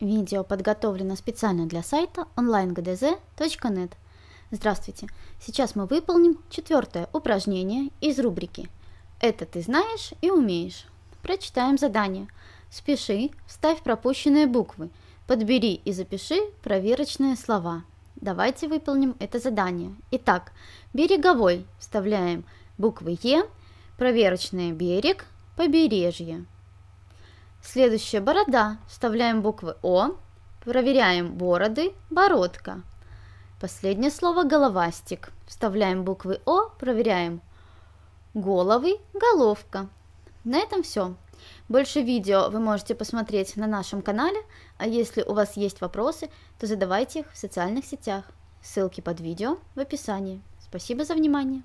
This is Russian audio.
Видео подготовлено специально для сайта onlinegdz.net. Здравствуйте! Сейчас мы выполним четвертое упражнение из рубрики «Это ты знаешь и умеешь». Прочитаем задание. Спеши, вставь пропущенные буквы, подбери и запиши проверочные слова. Давайте выполним это задание. Итак, береговой вставляем буквы Е, проверочные берег, побережье. Следующая борода. Вставляем буквы О, проверяем бороды, бородка. Последнее слово – головастик. Вставляем буквы О, проверяем головы, головка. На этом все. Больше видео вы можете посмотреть на нашем канале, а если у вас есть вопросы, то задавайте их в социальных сетях. Ссылки под видео в описании. Спасибо за внимание!